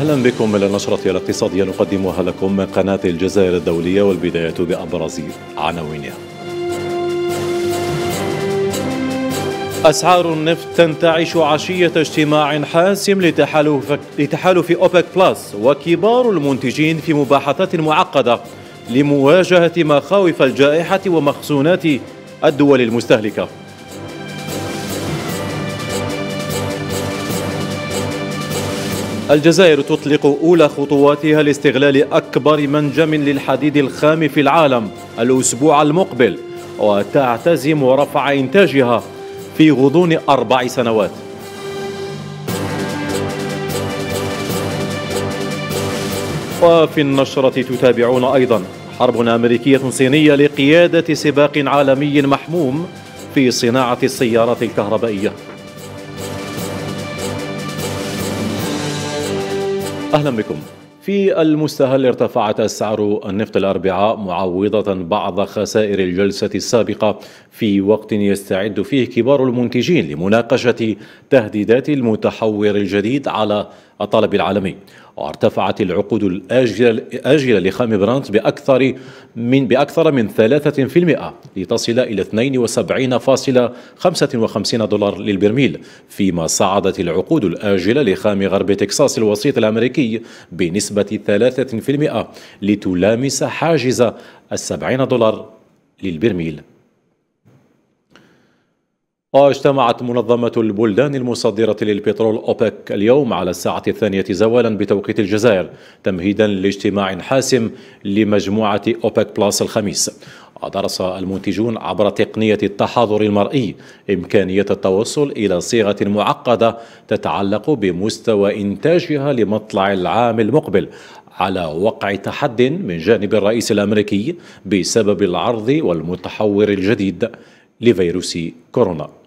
أهلا بكم إلى نشرة الاقتصادية نقدمها لكم من قناة الجزائر الدولية والبداية بأبرز عناوينها أسعار النفط تنتعش عشية اجتماع حاسم لتحالف, لتحالف أوبك بلس وكبار المنتجين في مباحثات معقدة لمواجهة مخاوف الجائحة ومخزونات الدول المستهلكة الجزائر تطلق أولى خطواتها لاستغلال أكبر منجم للحديد الخام في العالم الأسبوع المقبل وتعتزم رفع إنتاجها في غضون أربع سنوات وفي النشرة تتابعون أيضا حرب أمريكية صينية لقيادة سباق عالمي محموم في صناعة السيارات الكهربائية أهلا بكم في المستهل ارتفعت أسعار النفط الأربعاء معوضة بعض خسائر الجلسة السابقة في وقت يستعد فيه كبار المنتجين لمناقشة تهديدات المتحور الجديد على الطلب العالمي وارتفعت العقود الآجلة, الآجلة لخام برانت بأكثر من بأكثر من 3% لتصل إلى 72.55 دولار للبرميل فيما صعدت العقود الآجلة لخام غرب تكساس الوسيط الأمريكي بنسبة 3% لتلامس حاجز السبعين دولار للبرميل واجتمعت آه، منظمة البلدان المصدرة للبترول أوبك اليوم على الساعة الثانية زوالا بتوقيت الجزائر تمهيدا لاجتماع حاسم لمجموعة أوبك بلاس الخميس ودرس المنتجون عبر تقنية التحاضر المرئي إمكانية التوصل إلى صيغة معقدة تتعلق بمستوى إنتاجها لمطلع العام المقبل على وقع تحد من جانب الرئيس الأمريكي بسبب العرض والمتحور الجديد لفيروس كورونا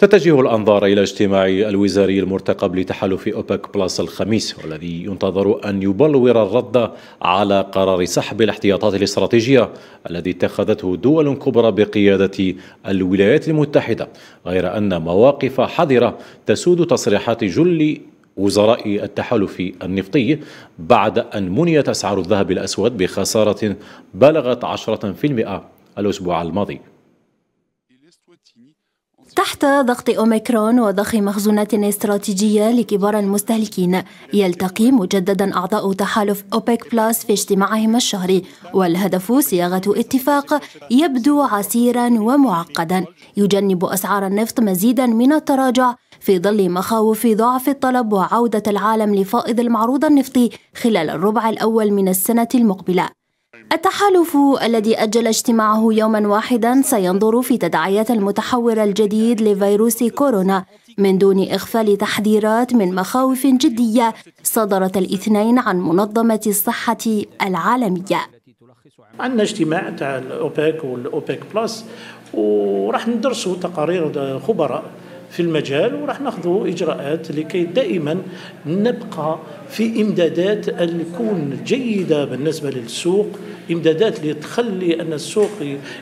تتجه الأنظار إلى اجتماع الوزاري المرتقب لتحالف أوبك بلس الخميس والذي ينتظر أن يبلور الرد على قرار سحب الاحتياطات الاستراتيجية الذي اتخذته دول كبرى بقيادة الولايات المتحدة غير أن مواقف حذرة تسود تصريحات جل وزراء التحالف النفطي بعد أن منيت أسعار الذهب الأسود بخسارة بلغت 10% الأسبوع الماضي تحت ضغط أوميكرون وضخ مخزونات استراتيجية لكبار المستهلكين يلتقي مجددا أعضاء تحالف أوبيك بلاس في اجتماعهم الشهري والهدف صياغة اتفاق يبدو عسيرا ومعقدا يجنب أسعار النفط مزيدا من التراجع في ظل مخاوف ضعف الطلب وعودة العالم لفائض المعروض النفطي خلال الربع الأول من السنة المقبلة التحالف الذي أجل اجتماعه يوما واحدا سينظر في تداعيات المتحور الجديد لفيروس كورونا من دون إغفال تحذيرات من مخاوف جدية صدرت الاثنين عن منظمة الصحة العالمية عندنا اجتماع تاع الاوبك والاوبك بلس وراح ندرسوا تقارير خبراء في المجال وراح ناخذوا اجراءات لكي دائما نبقى في امدادات ان تكون جيده بالنسبه للسوق امدادات لتخلي ان السوق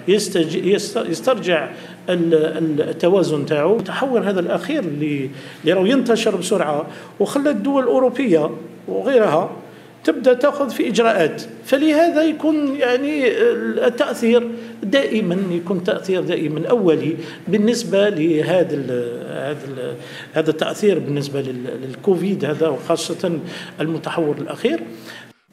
يستج... يسترجع التوازن تاعو تحول هذا الاخير اللي ينتشر بسرعه وخلى الدول الاوروبيه وغيرها تبدا تاخذ في اجراءات فلهذا يكون يعني التاثير دائما يكون تاثير دائما اولي بالنسبه لهذا هذا هذا التاثير بالنسبه للكوفيد هذا وخاصه المتحور الاخير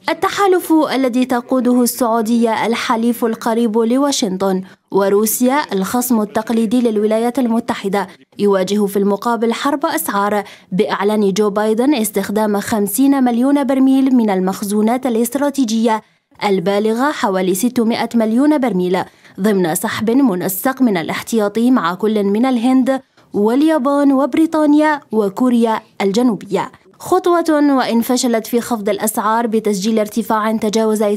التحالف الذي تقوده السعوديه الحليف القريب لواشنطن وروسيا الخصم التقليدي للولايات المتحدة يواجه في المقابل حرب أسعار بإعلان جو بايدن استخدام 50 مليون برميل من المخزونات الاستراتيجية البالغة حوالي 600 مليون برميل ضمن سحب منسق من الاحتياطي مع كل من الهند واليابان وبريطانيا وكوريا الجنوبية خطوة وإن فشلت في خفض الأسعار بتسجيل ارتفاع تجاوز 2.5%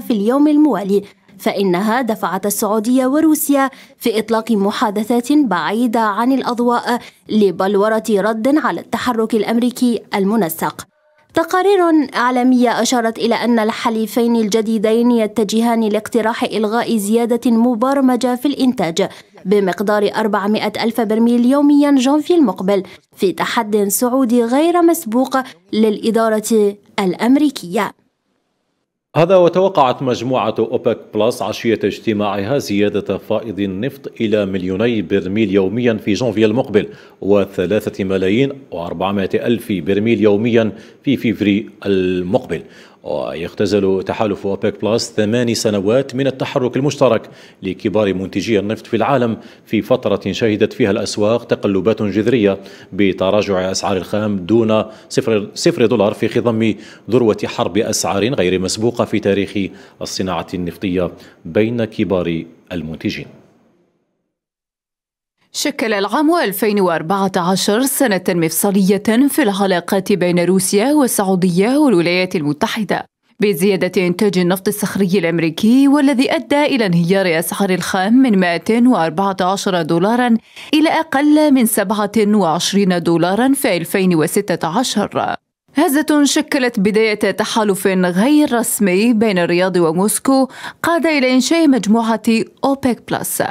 في اليوم الموالي فإنها دفعت السعودية وروسيا في إطلاق محادثات بعيدة عن الأضواء لبلورة رد على التحرك الأمريكي المنسق تقارير إعلامية أشارت إلى أن الحليفين الجديدين يتجهان لاقتراح إلغاء زيادة مبرمجة في الإنتاج بمقدار 400 ألف برميل يوميا جانفي المقبل في تحد سعودي غير مسبوق للإدارة الأمريكية هذا وتوقعت مجموعة أوبك بلس عشية اجتماعها زيادة فائض النفط إلى مليوني برميل يوميا في جانفي المقبل وثلاثة ملايين وأربعمائة ألف برميل يوميا في فيفري المقبل ويختزل تحالف أوبك بلس ثماني سنوات من التحرك المشترك لكبار منتجي النفط في العالم في فترة شهدت فيها الأسواق تقلبات جذرية بتراجع أسعار الخام دون صفر, صفر دولار في خضم ذروة حرب أسعار غير مسبوقة في تاريخ الصناعة النفطية بين كبار المنتجين شكل العام 2014 سنة مفصلية في العلاقات بين روسيا والسعودية والولايات المتحدة بزيادة إنتاج النفط الصخري الأمريكي والذي أدى إلى انهيار أسعار الخام من 114 دولارا إلى أقل من 27 دولارا في 2016 هزة شكلت بداية تحالف غير رسمي بين الرياض وموسكو قاد إلى إنشاء مجموعة أوبيك بلس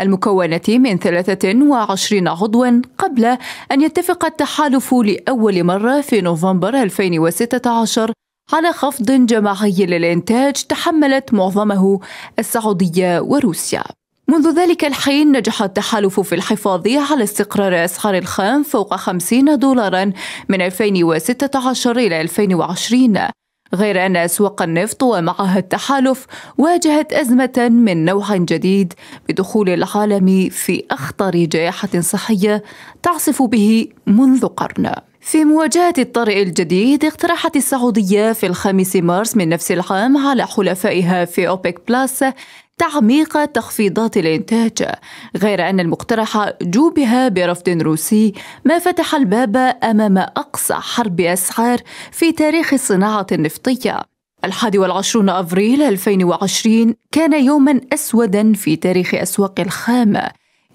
المكونة من 23 عضوا قبل أن يتفق التحالف لأول مرة في نوفمبر 2016 على خفض جماعي للإنتاج تحملت معظمه السعودية وروسيا. منذ ذلك الحين نجح التحالف في الحفاظ على استقرار أسعار الخام فوق 50 دولاراً من 2016 إلى 2020 غير أن أسواق النفط ومعها التحالف واجهت أزمة من نوع جديد بدخول العالم في أخطر جائحة صحية تعصف به منذ قرن في مواجهة الطارئ الجديد اقترحت السعودية في الخامس مارس من نفس العام على حلفائها في أوبك بلاس تعميق تخفيضات الإنتاج غير أن المقترح جوبها برفض روسي ما فتح الباب أمام أقصى حرب أسعار في تاريخ الصناعة النفطية الحادي والعشرون أفريل 2020 كان يوما أسودا في تاريخ أسواق الخام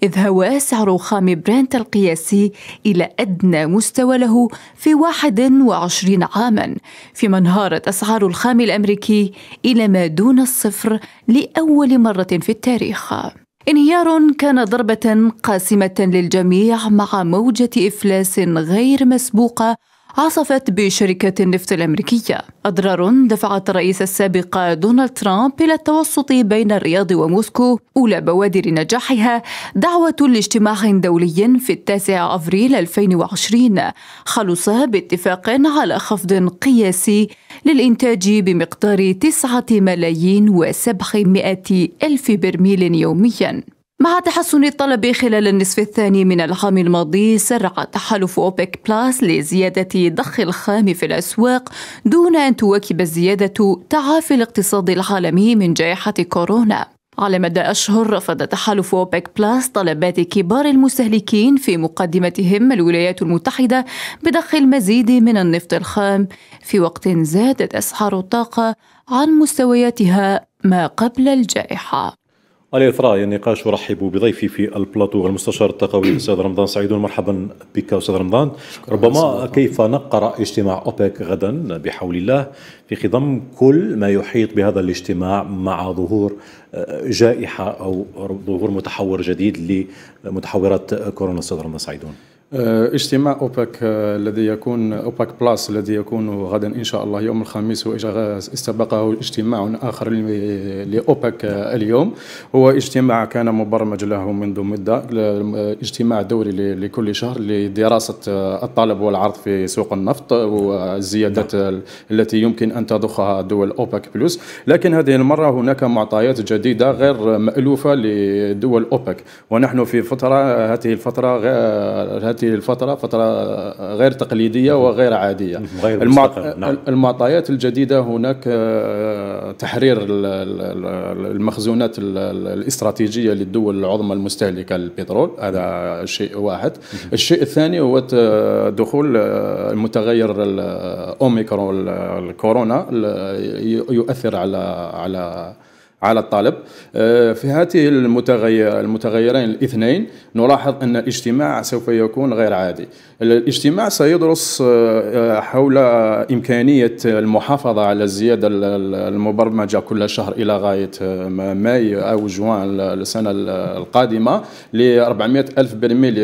إذ هوى سعر خام برنت القياسي إلى أدنى مستوى له في 21 عاما فيما انهارت أسعار الخام الأمريكي إلى ما دون الصفر لأول مرة في التاريخ انهيار كان ضربة قاسمة للجميع مع موجة إفلاس غير مسبوقة عصفت بشركة النفط الأمريكية أضرار دفعت الرئيس السابق دونالد ترامب إلى التوسط بين الرياض وموسكو أولى بوادر نجاحها دعوة لاجتماع دولي في التاسع أفريل 2020 خلص باتفاق على خفض قياسي للإنتاج بمقدار 9 ملايين و ألف برميل يومياً مع تحسن الطلب خلال النصف الثاني من العام الماضي سرع تحالف أوبك بلاس لزيادة ضخ الخام في الأسواق دون أن تواكب الزيادة تعافي الاقتصاد العالمي من جائحة كورونا على مدى أشهر رفض تحالف أوبك بلاس طلبات كبار المستهلكين في مقدمتهم الولايات المتحدة بضخ المزيد من النفط الخام في وقت زادت أسعار الطاقة عن مستوياتها ما قبل الجائحة على إثراء النقاش أرحب بضيفي في البلاطو المستشار التقوي الأستاذ رمضان سعيدون مرحبا بك أستاذ رمضان ربما كيف نقرأ اجتماع أوبك غدا بحول الله في خضم كل ما يحيط بهذا الاجتماع مع ظهور آه، جائحة أو ظهور متحور جديد لمتحورات كورونا أستاذ رمضان سعيدون آه، اجتماع اوبك آه، الذي يكون اوبك بلاس الذي يكون غدا ان شاء الله يوم الخميس استبقه اجتماع اخر لاوبك آه، اليوم هو اجتماع كان مبرمج له منذ مده اجتماع دوري لكل شهر لدراسه الطلب والعرض في سوق النفط والزيادات نعم. التي يمكن ان تضخها دول اوبك بلس لكن هذه المره هناك معطيات جديده غير مالوفه لدول اوبك ونحن في فتره هذه الفتره هذه الفتره فتره غير تقليديه وغير عاديه غير نعم. المعطيات الجديده هناك آه، تحرير المخزونات الاستراتيجيه للدول العظمى المستهلكه للبترول هذا شيء واحد الشيء الثاني هو دخول آه، المتغير الاوميكرون آه، الكورونا يؤثر على على على الطالب آه، في هذه المتغير المتغيرين الاثنين نلاحظ أن الاجتماع سوف يكون غير عادي الاجتماع سيدرس آه، حول إمكانية المحافظة على الزيادة المبرمجة كل شهر إلى غاية آه، ماي أو جوان السنة القادمة ل 400 ألف برميل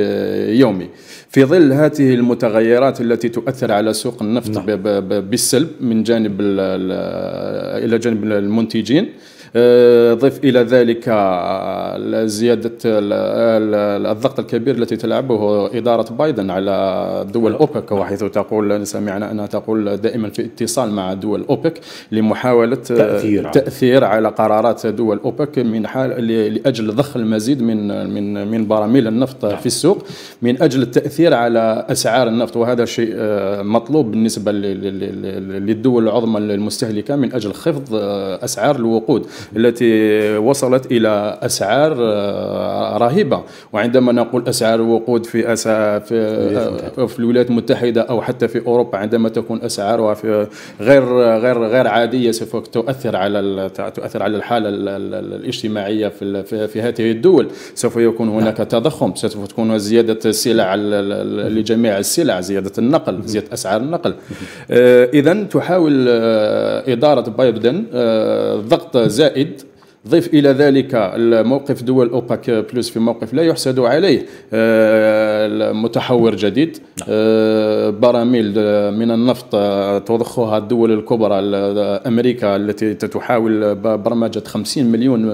يومي في ظل هذه المتغيرات التي تؤثر على سوق النفط نعم. بالسلب من جانب إلى جانب المنتجين آه، ضف إلى ذلك آه، زيادة الضغط الكبير التي تلعبه إدارة بايدن على دول أوبك وحيث تقول سمعنا أنها تقول دائما في اتصال مع دول أوبك لمحاولة آه، تأثير, تأثير على قرارات دول أوبك من حال لأجل ضخ المزيد من من من براميل النفط نعم. في السوق من أجل التأثير على أسعار النفط وهذا شيء مطلوب بالنسبة للدول العظمى المستهلكة من أجل خفض أسعار الوقود التي وصلت إلى أسعار آه، رهيبة وعندما نقول أسعار الوقود في أسعار في, آه، في الولايات المتحدة أو حتى في أوروبا عندما تكون أسعارها في غير غير غير عادية سوف تؤثر على تؤثر على الحالة الاجتماعية في في هذه الدول سوف يكون نعم. هناك تضخم سوف تكون زيادة السلع لجميع السلع زيادة النقل زيادة أسعار النقل آه، إذا تحاول إدارة بايدن ضغط زائد زائد ضيف الى ذلك الموقف دول اوباك بلس في موقف لا يحسد عليه آه، متحور جديد نعم. آه، براميل آه، من النفط تضخها الدول الكبرى امريكا التي تحاول برمجه 50 مليون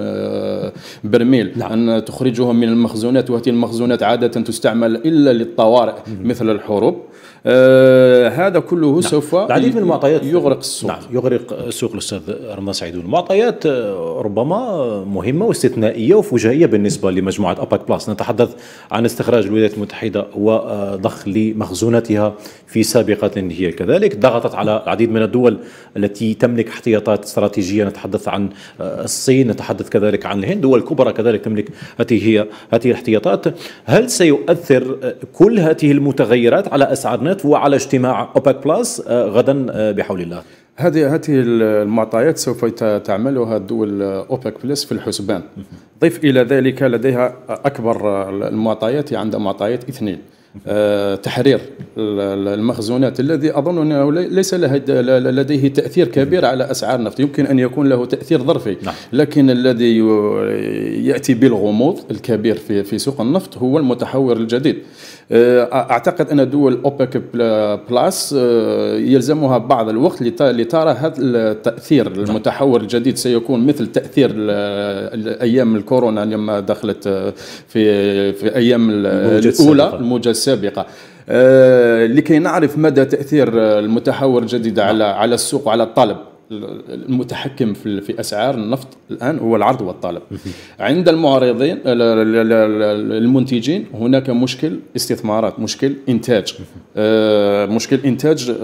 برميل نعم. ان تخرجهم من المخزونات وهذه المخزونات عاده تستعمل الا للطوارئ مثل الحروب آه هذا كله نعم. سوف العديد من المعطيات يغرق السوق نعم يغرق السوق الاستاذ رمضان سعيدون المعطيات آه، ربما مهمه واستثنائيه وفجائيه بالنسبه لمجموعه اباك بلس نتحدث عن استخراج الولايات المتحده وضخ لمخزوناتها في سابقه هي كذلك ضغطت على العديد من الدول التي تملك احتياطات استراتيجيه نتحدث عن آه، الصين نتحدث كذلك عن الهند دول كبرى كذلك تملك هذه هي هذه الاحتياطات هل سيؤثر آه، كل هذه المتغيرات على اسعارنا الانترنت وعلى اجتماع اوبك بلس آه، غدا آه، بحول الله هذه هذه المعطيات سوف تعملها دول اوبك بلس في الحسبان ضف الى ذلك لديها اكبر المعطيات عندها معطيات اثنين آه، تحرير المخزونات الذي اظن انه ليس لديه تاثير كبير على اسعار النفط يمكن ان يكون له تاثير ظرفي نعم. لكن الذي ياتي بالغموض الكبير في سوق النفط هو المتحور الجديد آه، اعتقد ان دول اوبك بلاس آه، يلزمها بعض الوقت لترى هذا التاثير نعم. المتحور الجديد سيكون مثل تاثير ايام الكورونا لما دخلت آه، في في ايام الاولى الموجه السابقه لكي نعرف مدى تاثير المتحور الجديد على على السوق وعلى الطلب المتحكم في اسعار النفط الان هو العرض والطلب عند المعارضين المنتجين هناك مشكل استثمارات مشكل انتاج آه، مشكل انتاج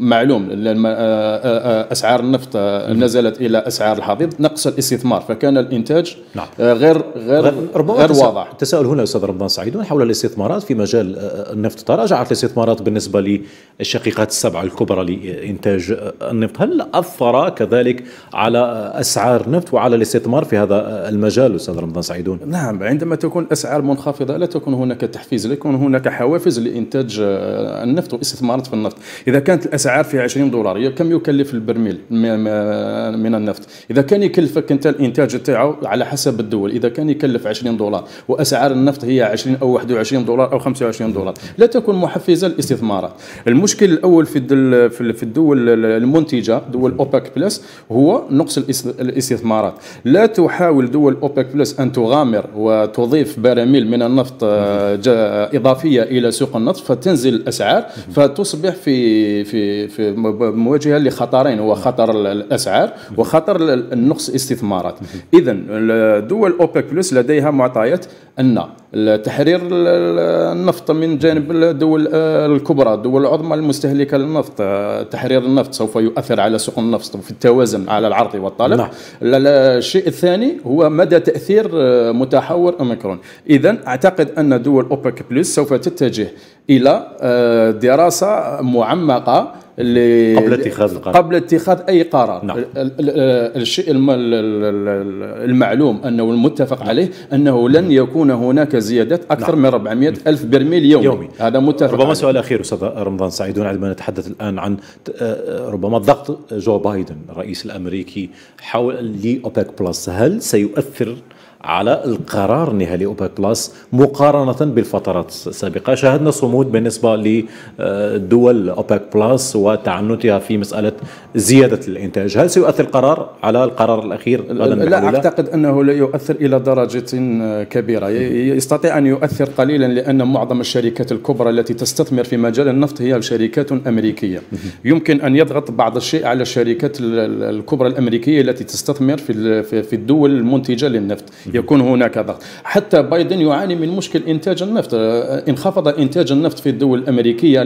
معلوم آه، آه، اسعار النفط نزلت الى اسعار الحضيض نقص الاستثمار فكان الانتاج نعم. غير غير ربما غير واضح تساؤل هنا استاذ رمضان سعيد حول الاستثمارات في مجال النفط تراجعت الاستثمارات بالنسبه للشقيقات السبعه الكبرى لانتاج النفط هل اثر الفقراء كذلك على أسعار نفط وعلى الاستثمار في هذا المجال أستاذ رمضان سعيدون نعم عندما تكون أسعار منخفضة لا تكون هناك تحفيز لا يكون هناك حوافز لإنتاج آه، النفط واستثمارات في النفط إذا كانت الأسعار في 20 دولار كم يكلف البرميل من النفط إذا كان يكلفك أنت الإنتاج تاعه على حسب الدول إذا كان يكلف 20 دولار وأسعار النفط هي 20 أو 21 دولار أو 25 دولار لا تكون محفزة للاستثمارات المشكل الأول في في الدول المنتجة دول نعم. أوبك أوبك بلس هو نقص الاستثمارات لا تحاول دول أوبك بلس أن تغامر وتضيف براميل من النفط آه، إضافية إلى سوق النفط فتنزل الأسعار فتصبح في في في مواجهة لخطرين هو خطر الأسعار وخطر النقص استثمارات إذا دول أوبك بلس لديها معطيات أن تحرير النفط من جانب الدول آه، الكبرى الدول العظمى المستهلكة للنفط آه، تحرير النفط سوف يؤثر على سوق النفط في التوازن على العرض والطلب نعم. لا. الشيء الثاني هو مدى تأثير آه، متحور أوميكرون إذا أعتقد أن دول أوبك بلس سوف تتجه الى آه، دراسه معمقه قبل اتخاذ القرار قبل اتخاذ اي قرار نعم. الشيء المعلوم انه المتفق نعم. عليه انه لن يكون هناك زيادات اكثر نعم. من 400 الف برميل يومي, يومي. هذا متفق ربما عليه. سؤال اخير استاذ رمضان سعيد عندما نتحدث الان عن آه، ربما ضغط جو بايدن الرئيس الامريكي حول لي اوبك بلس هل سيؤثر على القرار النهائي لأوبك بلس مقارنة بالفترات السابقة شاهدنا صمود بالنسبة لدول أوبك بلس وتعنتها في مسألة زيادة الإنتاج هل سيؤثر القرار على القرار الأخير لا أعتقد أنه لا يؤثر إلى درجة كبيرة يستطيع أن يؤثر قليلا لأن معظم الشركات الكبرى التي تستثمر في مجال النفط هي شركات أمريكية يمكن أن يضغط بعض الشيء على الشركات الكبرى الأمريكية التي تستثمر في الدول المنتجة للنفط يكون هناك ضغط حتى بايدن يعاني من مشكل إنتاج النفط آه، انخفض إنتاج النفط في الدول الأمريكية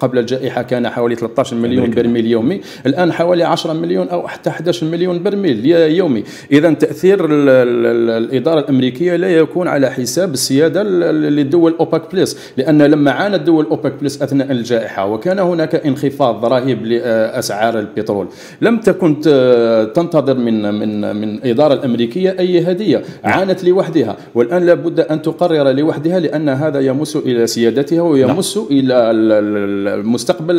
قبل الجائحة كان حوالي 13 مليون برميل يومي الآن حوالي 10 مليون أو حتى 11 مليون برميل يومي إذا تأثير الإدارة الأمريكية لا يكون على حساب السيادة للدول أوبك بلس لأن لما عانت دول أوبك بلس أثناء الجائحة وكان هناك انخفاض رهيب لأسعار البترول لم تكن تنتظر من من من الإدارة الأمريكية أي هدية نعم. عانت لوحدها والآن لابد أن تقرر لوحدها لأن هذا يمس إلى سيادتها ويمس نعم. إلى المستقبل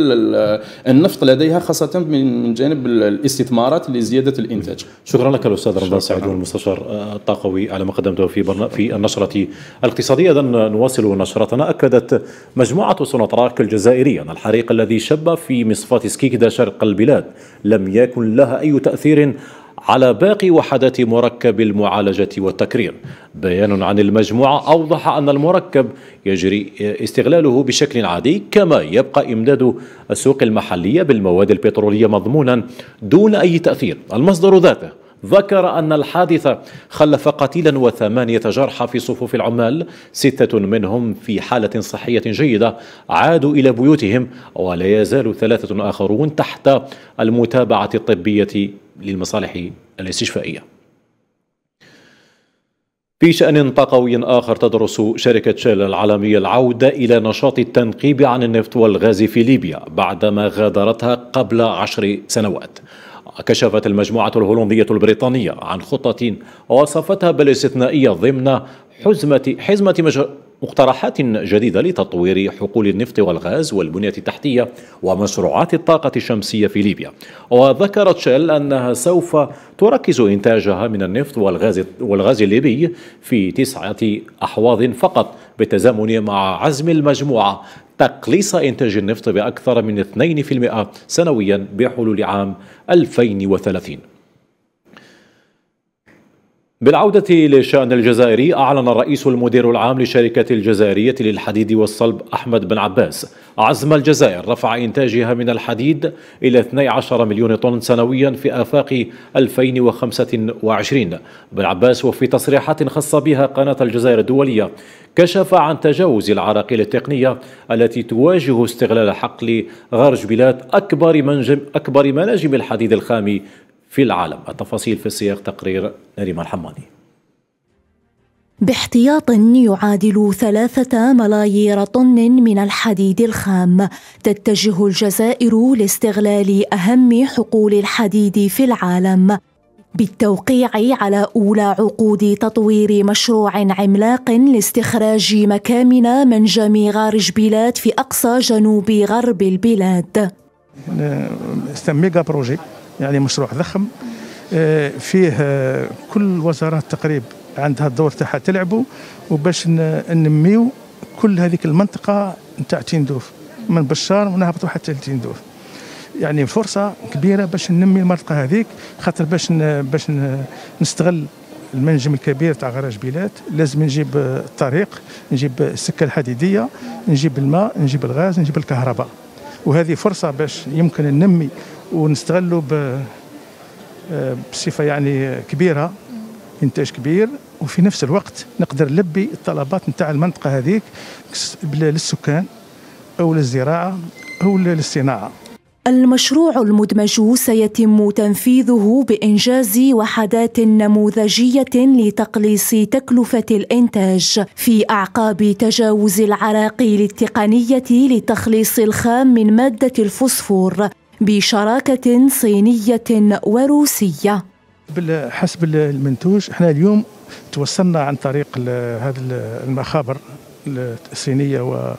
النفط لديها خاصة من جانب الاستثمارات لزيادة الإنتاج شكرا لك الأستاذ رمضان سعيد والمستشار آه، الطاقوي على ما قدمته في في النشرة الاقتصادية إذا نواصل نشرتنا أكدت مجموعة سونتراك الجزائرية أن الحريق الذي شب في مصفاة سكيكدا شرق البلاد لم يكن لها أي تأثير على باقي وحدات مركب المعالجة والتكرير بيان عن المجموعة أوضح أن المركب يجري استغلاله بشكل عادي كما يبقى إمداد السوق المحلية بالمواد البترولية مضمونا دون أي تأثير المصدر ذاته ذكر أن الحادث خلف قتيلا وثمانية جرحى في صفوف العمال ستة منهم في حالة صحية جيدة عادوا إلى بيوتهم ولا يزال ثلاثة آخرون تحت المتابعة الطبية للمصالح الاستشفائية في شأن طاقوي آخر تدرس شركة شيل العالمية العودة إلى نشاط التنقيب عن النفط والغاز في ليبيا بعدما غادرتها قبل عشر سنوات كشفت المجموعة الهولندية البريطانية عن خطة وصفتها بالاستثنائية ضمن حزمة حزمة مج... مقترحات جديدة لتطوير حقول النفط والغاز والبنية التحتية ومشروعات الطاقة الشمسية في ليبيا وذكرت شيل أنها سوف تركز إنتاجها من النفط والغاز, والغاز الليبي في تسعة أحواض فقط بالتزامن مع عزم المجموعة تقليص إنتاج النفط بأكثر من 2% سنويا بحلول عام 2030 بالعودة لشأن الجزائري أعلن الرئيس المدير العام لشركة الجزائرية للحديد والصلب أحمد بن عباس عزم الجزائر رفع إنتاجها من الحديد إلى 12 مليون طن سنويا في آفاق 2025 بن عباس وفي تصريحات خاصة بها قناة الجزائر الدولية كشف عن تجاوز العراقيل التقنية التي تواجه استغلال حقل غرج بلاد أكبر, منجم أكبر مناجم الحديد الخام في العالم التفاصيل في السياق تقرير نريم الحماني باحتياط يعادل ثلاثة ملايير طن من الحديد الخام تتجه الجزائر لاستغلال أهم حقول الحديد في العالم بالتوقيع على أولى عقود تطوير مشروع عملاق لاستخراج مكامن من جميع غار جبيلات في أقصى جنوب غرب البلاد. ميجا يعني مشروع ضخم آه، فيه آه، كل الوزارات تقريبا عندها الدور تاعها تلعبوا وباش ننميو كل هذيك المنطقه نتاع تندوف من بشار ونهبطوا حتى لتندوف يعني فرصه كبيره باش ننمي المنطقه هذيك خاطر باش باش نستغل المنجم الكبير تاع غراج بيلات لازم نجيب آه، الطريق نجيب السكه الحديديه نجيب الماء نجيب الغاز نجيب الكهرباء وهذه فرصه باش يمكن ننمي ونستغلوا بصفه يعني كبيره انتاج كبير وفي نفس الوقت نقدر نلبي الطلبات نتاع المنطقه هذيك للسكان او للزراعه او للصناعه المشروع المدمج سيتم تنفيذه بإنجاز وحدات نموذجية لتقليص تكلفة الإنتاج في أعقاب تجاوز العراقيل التقنية لتخليص الخام من مادة الفوسفور بشراكة صينية وروسية حسب المنتوج احنا اليوم توصلنا عن طريق هذه المخابر الصينية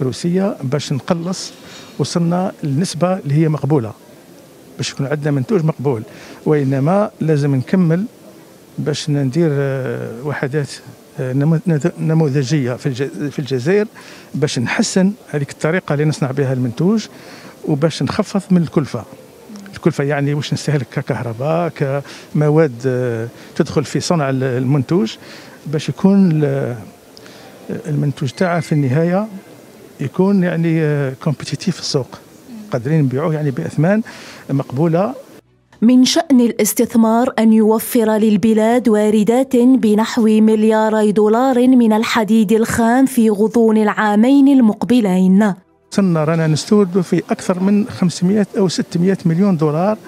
وروسية باش نقلص وصلنا للنسبة اللي هي مقبولة باش يكون عندنا منتوج مقبول وإنما لازم نكمل باش ندير آه، وحدات آه، نموذجيه في الجزائر باش نحسن هذيك الطريقه اللي نصنع بها المنتوج وباش نخفض من الكلفه الكلفه يعني واش نستهلك ككهرباء كمواد آه، تدخل في صنع المنتوج باش يكون المنتوج تاعه في النهايه يكون يعني كومبيتيتيف آه، في السوق قادرين نبيعوه يعني باثمان مقبوله من شأن الاستثمار أن يوفر للبلاد واردات بنحو ملياري دولار من الحديد الخام في غضون العامين المقبلين صرنا رانا نستوردوا في اكثر من 500 او 600 مليون دولار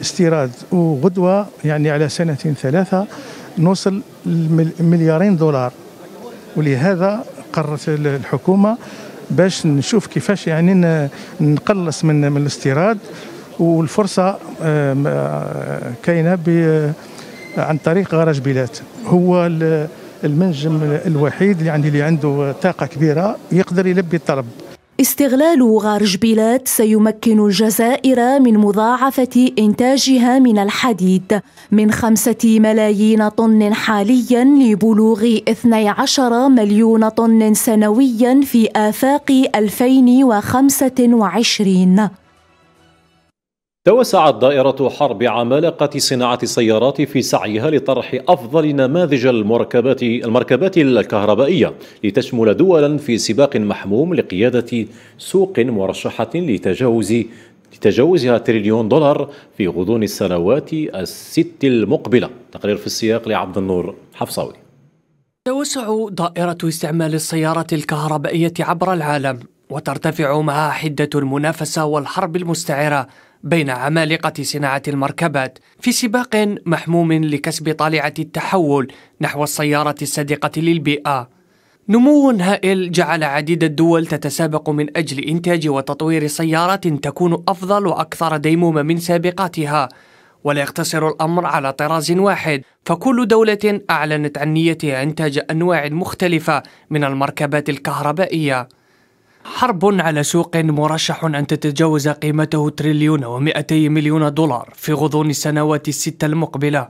استيراد وغدوه يعني على سنتين ثلاثه نوصل مليارين دولار ولهذا قررت الحكومه باش نشوف كيفاش يعني نقلص من من الاستيراد والفرصه كاينه عن طريق غراج بيلات هو المنجم الوحيد يعني اللي عنده طاقه كبيره يقدر يلبي الطلب استغلال غار جبيلات سيمكن الجزائر من مضاعفة إنتاجها من الحديد من خمسة ملايين طن حاليا لبلوغ 12 مليون طن سنويا في آفاق 2025 توسعت دائرة حرب عمالقة صناعة السيارات في سعيها لطرح أفضل نماذج المركبات المركبات الكهربائية لتشمل دولا في سباق محموم لقيادة سوق مرشحة لتجاوز لتجاوزها تريليون دولار في غضون السنوات الست المقبلة تقرير في السياق لعبد النور حفصاوي توسع دائرة استعمال السيارة الكهربائية عبر العالم وترتفع معها حدة المنافسة والحرب المستعرة بين عمالقة صناعة المركبات في سباق محموم لكسب طالعة التحول نحو السيارة الصديقة للبيئة. نمو هائل جعل عديد الدول تتسابق من أجل إنتاج وتطوير سيارات تكون أفضل وأكثر ديمومة من سابقاتها، ولا يقتصر الأمر على طراز واحد، فكل دولة أعلنت عن نيتها إنتاج أنواع مختلفة من المركبات الكهربائية. حرب على سوق مرشح أن تتجاوز قيمته تريليون ومئتي مليون دولار في غضون السنوات الست المقبلة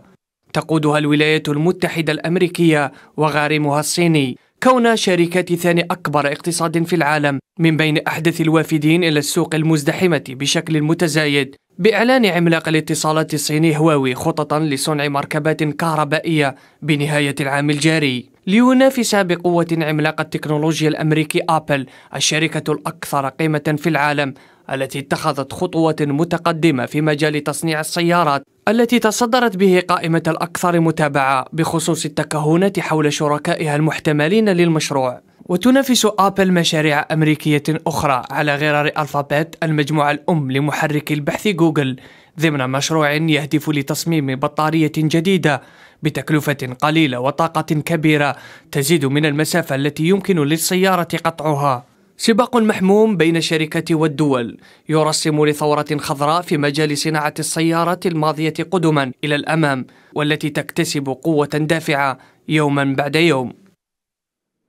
تقودها الولايات المتحدة الأمريكية وغارمها الصيني كون شركات ثاني أكبر اقتصاد في العالم من بين أحدث الوافدين إلى السوق المزدحمة بشكل متزايد بإعلان عملاق الاتصالات الصيني هواوي خططا لصنع مركبات كهربائية بنهاية العام الجاري لينافس بقوة عملاق التكنولوجيا الأمريكي أبل الشركة الأكثر قيمة في العالم التي اتخذت خطوة متقدمة في مجال تصنيع السيارات التي تصدرت به قائمة الأكثر متابعة بخصوص التكهنات حول شركائها المحتملين للمشروع وتنافس آبل مشاريع أمريكية أخرى على غرار ألفابات المجموعة الأم لمحرك البحث جوجل ضمن مشروع يهدف لتصميم بطارية جديدة بتكلفة قليلة وطاقة كبيرة تزيد من المسافة التي يمكن للسيارة قطعها سباق محموم بين الشركة والدول يرسم لثورة خضراء في مجال صناعة السيارة الماضية قدما إلى الأمام والتي تكتسب قوة دافعة يوما بعد يوم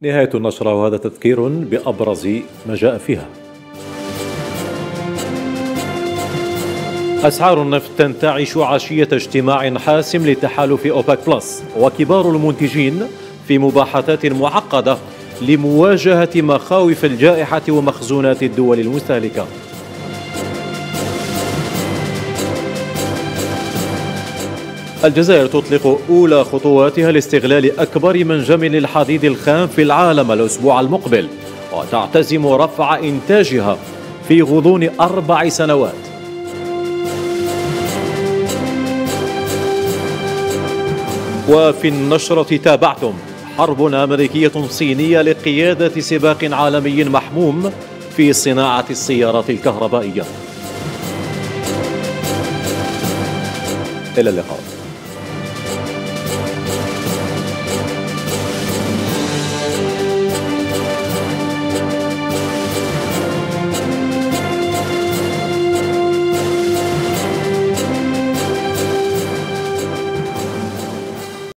نهاية النشرة وهذا تذكير بأبرز ما جاء فيها أسعار النفط تنتعش عشية اجتماع حاسم لتحالف أوبك بلس وكبار المنتجين في مباحثات معقدة لمواجهة مخاوف الجائحة ومخزونات الدول المستهلكة الجزائر تطلق أولى خطواتها لاستغلال أكبر منجم للحديد الخام في العالم الأسبوع المقبل وتعتزم رفع إنتاجها في غضون أربع سنوات وفي النشرة تابعتم حرب أمريكية صينية لقيادة سباق عالمي محموم في صناعة السيارات الكهربائية إلى اللقاء